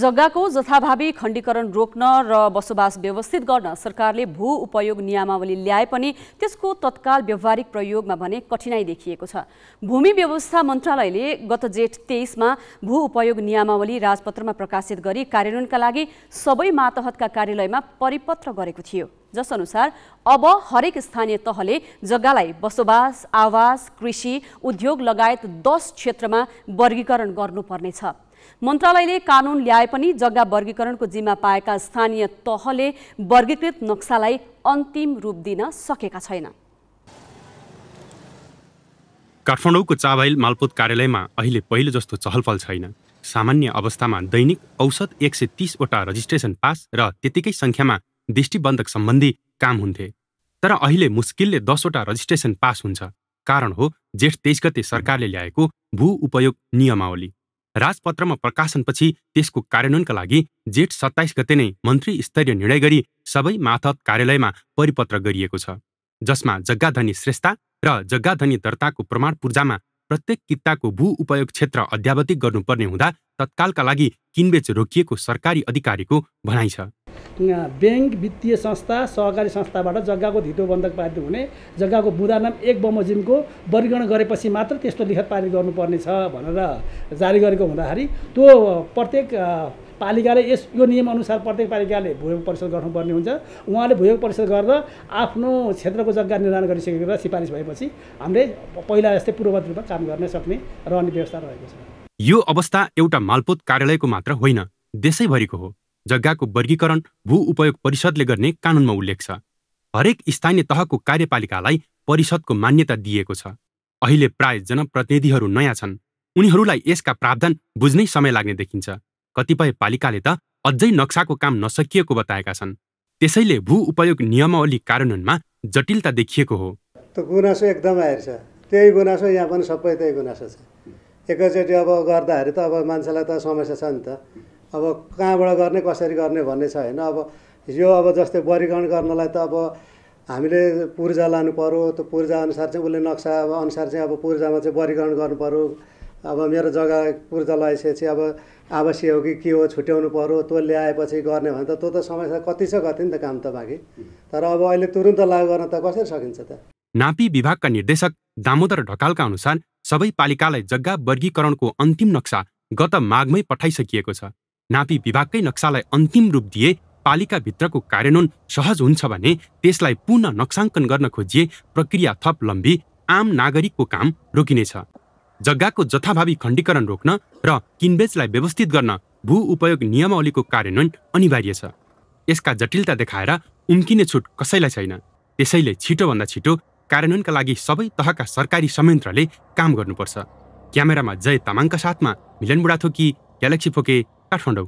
जग्गाको जथाभावी खण्डीकरण रोक्न र बसोबास व्यवस्थित गर्न सरकारले भू उपयोग नियमावली ल्याए पनि त्यसको तत्काल व्यवहारिक प्रयोगमा भने कठिनाई देखिएको छ भूमि व्यवस्था मन्त्रालयले गत जेठ तेइसमा भू उपयोग नियमावली राजपत्रमा प्रकाशित गरी कार्यान्वयनका लागि सबै मातहतका कार्यालयमा परिपत्र गरेको थियो जसअनुसार अब हरेक स्थानीय तहले जग्गालाई बसोबास आवास कृषि उद्योग लगायत दस क्षेत्रमा वर्गीकरण गर्नुपर्नेछ मन्त्रालयले कानुन ल्याए पनि जग्गा वर्गीकरणको जिम्मा पाएका स्थानीय तहले वर्गीकृत नक्सालाई अन्तिम रूप दिन सकेका छैन काठमाडौँको चाभाइल मालपोत कार्यालयमा अहिले पहिलो जस्तो चहलफल छैन सामान्य अवस्थामा दैनिक औसत एक सय तिसवटा रजिस्ट्रेसन पास र त्यतिकै सङ्ख्यामा दृष्टिबन्धक सम्बन्धी काम हुन्थे तर अहिले मुस्किलले दसवटा रजिस्ट्रेसन पास हुन्छ कारण हो जेठ तेइस गते सरकारले ल्याएको भू उपयोग नियमावली राजपत्रमा प्रकाशनपछि त्यसको कार्यान्वयनका लागि जेठ सत्ताइस गते नै मन्त्री स्तरीय निर्णय गरी सबै माथत कार्यालयमा परिपत्र गरिएको छ जसमा जग्गाधनी श्रेष्ठता र जग्गाधनी दर्ताको प्रमाण पूर्जामा प्रत्येक किताको भू उपयोग क्षेत्र अध्यावधिक गर्नुपर्ने हुँदा तत्कालका लागि किनबेच रोकिएको सरकारी अधिकारीको भनाइ छ ब्याङ्क वित्तीय संस्था सहकारी संस्थाबाट जग्गाको धितो बन्धक पारित हुने जग्गाको नाम एक बमोजिमको वर्गीकरण गरेपछि मात्र त्यस्तो लिखत पारित गर्नुपर्ने छ भनेर जारी गरेको हुँदाखेरि त्यो प्रत्येक पालिकाले यस यो नियमअनुसार प्रत्येक पालिकाले भूयोग परिषद गर्नुपर्ने हुन्छ उहाँले भूयोग परिषद गरेर आफ्नो क्षेत्रको जग्गा निर्माण गरिसकेर सिफारिस भएपछि हामीले पहिला जस्तै पूर्ववत रूपमा काम गर्न सक्ने रहने व्यवस्था रहेको छ यो अवस्था एउटा मालपोत कार्यालयको मात्र होइन देशैभरिको हो जग्गाको वर्गीकरण भू उपयोग परिषदले गर्ने कानुनमा उल्लेख छ हरेक स्थानीय तहको कार्यपालिकालाई परिषदको मान्यता दिएको छ अहिले प्राय जनप्रतिनिधिहरू नयाँ छन् उनीहरूलाई यसका प्रावधान बुझ्नै समय लाग्ने देखिन्छ कतिपय पालिकाले त अझै नक्साको काम नसकिएको बताएका छन् त्यसैले भू उपयोग नियमावली कार्यान्वयनमा जटिलता देखिएको हो त गुनासो एकदमै हेर्छ त्यही गुनासो यहाँ पनि सबै त्यही गुनासो छ एकैचोटि अब गर्दाखेरि त अब मान्छेलाई त समस्या छ नि त अब कहाँबाट गर्ने कसरी गर्ने भन्ने छ होइन अब यो अब जस्तै वर्गीकरण गर्नलाई त अब हामीले पूर्जा लानु पऱ्यो त्यो पूर्जाअनुसार चाहिँ उसले नक्सा अनुसार चाहिँ अब पूर्जामा चाहिँ वर्गीकरण गर्नुपऱ्यो अब मेरो जग्गा पूर्जा लगाइसकेपछि अब आवश्यक हो कि के हो छुट्याउनु पऱ्यो त्यो ल्याएपछि गर्ने भने त त्यो त समस्या कति छ कति नि त काम त बाँकी तर अब अहिले तुरुन्त लागु गर्न त कसरी सकिन्छ त नापी विभागका निर्देशक दामोदर ढकालका अनुसार सबै पालिकालाई जग्गा वर्गीकरणको अन्तिम नक्सा गत माघमै पठाइसकिएको छ नापी विभागकै नक्सालाई अन्तिम रूप दिए पालिकाभित्रको कार्यान्वयन सहज हुन्छ भने त्यसलाई पुनः नक्साङ्कन गर्न खोजिए प्रक्रिया थप लम्बी आम नागरिकको काम रोकिनेछ जग्गाको जथाभावी खण्डीकरण रोक्न र किनबेचलाई व्यवस्थित गर्न भू उपयोग नियमावलीको कार्यान्वयन अनिवार्य छ यसका जटिलता देखाएर उम्किने छुट कसैलाई छैन त्यसैले छिटोभन्दा छिटो कार्यान्वयनका लागि सबै तहका सरकारी संयन्त्रले काम गर्नुपर्छ क्यामेरामा जय तामाङका साथमा मिलन बुढाथोकी ग्यालेक्सी फोके কাঠমান্ডু